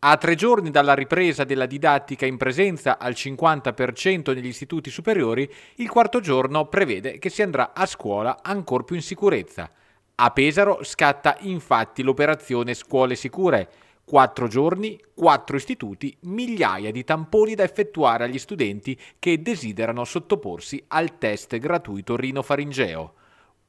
A tre giorni dalla ripresa della didattica in presenza al 50% negli istituti superiori, il quarto giorno prevede che si andrà a scuola ancor più in sicurezza. A Pesaro scatta infatti l'operazione Scuole Sicure. Quattro giorni, quattro istituti, migliaia di tamponi da effettuare agli studenti che desiderano sottoporsi al test gratuito rinofaringeo.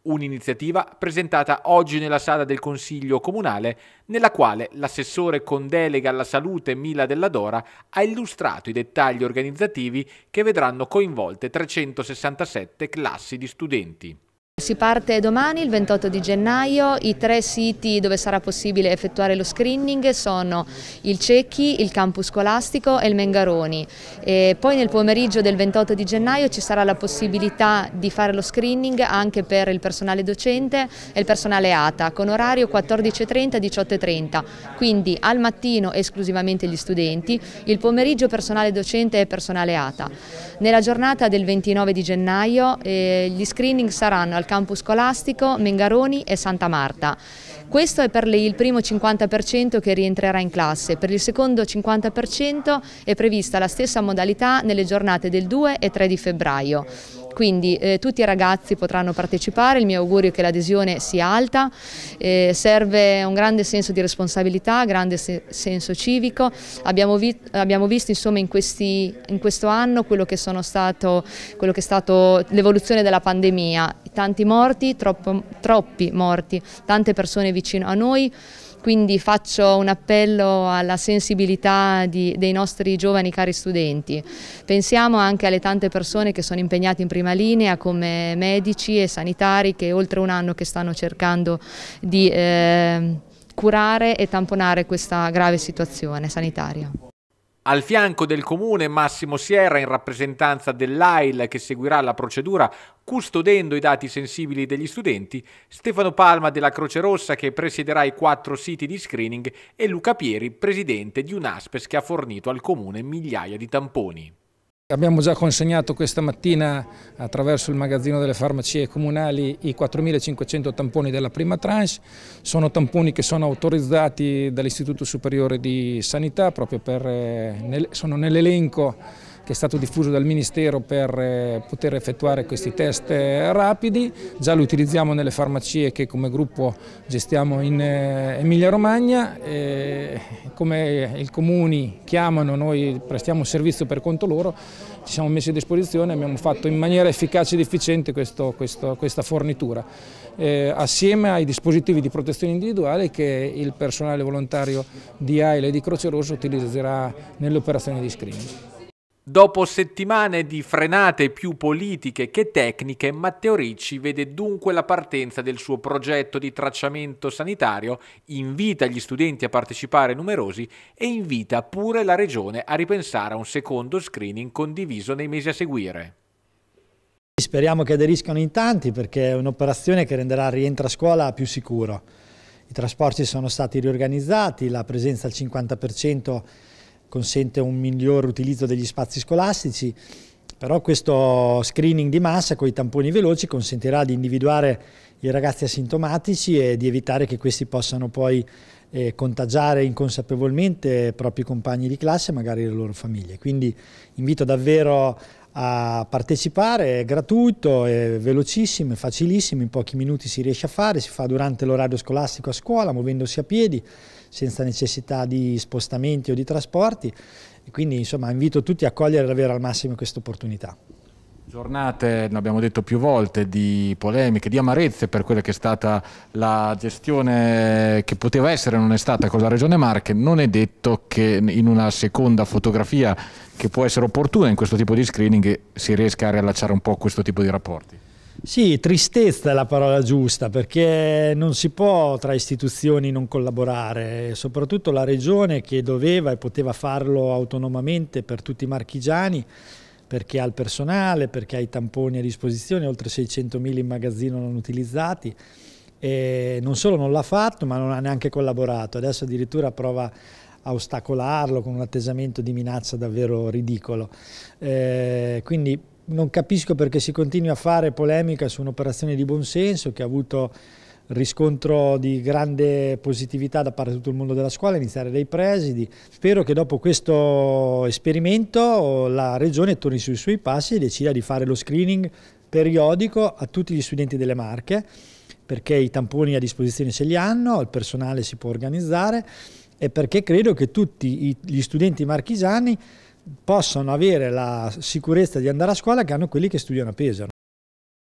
Un'iniziativa presentata oggi nella sala del Consiglio Comunale, nella quale l'assessore con delega alla salute Mila Della Dora ha illustrato i dettagli organizzativi che vedranno coinvolte 367 classi di studenti. Si parte domani, il 28 di gennaio, i tre siti dove sarà possibile effettuare lo screening sono il Cecchi, il Campus Scolastico e il Mengaroni. E poi nel pomeriggio del 28 di gennaio ci sarà la possibilità di fare lo screening anche per il personale docente e il personale ATA con orario 14.30-18.30, quindi al mattino esclusivamente gli studenti, il pomeriggio personale docente e personale ATA. Nella giornata del 29 di gennaio eh, gli screening saranno al campus scolastico, Mengaroni e Santa Marta. Questo è per il primo 50% che rientrerà in classe, per il secondo 50% è prevista la stessa modalità nelle giornate del 2 e 3 di febbraio. Quindi eh, tutti i ragazzi potranno partecipare, il mio augurio è che l'adesione sia alta, eh, serve un grande senso di responsabilità, grande se senso civico, abbiamo, vi abbiamo visto insomma, in, questi, in, questo anno quello che, stato, quello che è stato l'evoluzione della pandemia, tanti morti, troppo, troppi morti, tante persone vicino a noi, quindi faccio un appello alla sensibilità di, dei nostri giovani cari studenti. Pensiamo anche alle tante persone che sono impegnate in prima linea come medici e sanitari che oltre un anno che stanno cercando di eh, curare e tamponare questa grave situazione sanitaria. Al fianco del comune Massimo Sierra in rappresentanza dell'AIL che seguirà la procedura custodendo i dati sensibili degli studenti, Stefano Palma della Croce Rossa che presiederà i quattro siti di screening e Luca Pieri, presidente di UNASPES che ha fornito al comune migliaia di tamponi. Abbiamo già consegnato questa mattina attraverso il magazzino delle farmacie comunali i 4.500 tamponi della prima tranche, sono tamponi che sono autorizzati dall'Istituto Superiore di Sanità, proprio per, eh, sono nell'elenco che è stato diffuso dal Ministero per eh, poter effettuare questi test eh, rapidi, già lo utilizziamo nelle farmacie che come gruppo gestiamo in eh, Emilia Romagna, come i comuni chiamano noi prestiamo servizio per conto loro, ci siamo messi a disposizione e abbiamo fatto in maniera efficace ed efficiente questo, questo, questa fornitura, eh, assieme ai dispositivi di protezione individuale che il personale volontario di AIL e di Croce Rossa utilizzerà nelle operazioni di screening. Dopo settimane di frenate più politiche che tecniche, Matteo Ricci vede dunque la partenza del suo progetto di tracciamento sanitario, invita gli studenti a partecipare numerosi e invita pure la Regione a ripensare a un secondo screening condiviso nei mesi a seguire. Speriamo che aderiscano in tanti perché è un'operazione che renderà il rientro a scuola più sicuro. I trasporti sono stati riorganizzati, la presenza al 50% consente un miglior utilizzo degli spazi scolastici, però questo screening di massa con i tamponi veloci consentirà di individuare i ragazzi asintomatici e di evitare che questi possano poi eh, contagiare inconsapevolmente i propri compagni di classe e magari le loro famiglie. Quindi invito davvero a partecipare, è gratuito, è velocissimo, è facilissimo, in pochi minuti si riesce a fare, si fa durante l'orario scolastico a scuola, muovendosi a piedi, senza necessità di spostamenti o di trasporti e quindi insomma invito tutti a cogliere davvero al massimo questa opportunità. Giornate, ne abbiamo detto più volte, di polemiche, di amarezze per quella che è stata la gestione che poteva essere non è stata con la Regione Marche. Non è detto che in una seconda fotografia che può essere opportuna in questo tipo di screening si riesca a riallacciare un po' questo tipo di rapporti. Sì, tristezza è la parola giusta perché non si può tra istituzioni non collaborare, soprattutto la regione che doveva e poteva farlo autonomamente per tutti i marchigiani perché ha il personale, perché ha i tamponi a disposizione, oltre 600.000 in magazzino non utilizzati. E non solo non l'ha fatto, ma non ha neanche collaborato. Adesso addirittura prova a ostacolarlo con un attesamento di minaccia davvero ridicolo. Eh, quindi non capisco perché si continui a fare polemica su un'operazione di buonsenso che ha avuto riscontro di grande positività da parte di tutto il mondo della scuola, iniziare dai presidi. Spero che dopo questo esperimento la Regione torni sui suoi passi e decida di fare lo screening periodico a tutti gli studenti delle Marche, perché i tamponi a disposizione se li hanno, il personale si può organizzare e perché credo che tutti gli studenti marchigiani possono avere la sicurezza di andare a scuola che hanno quelli che studiano a Pesaro.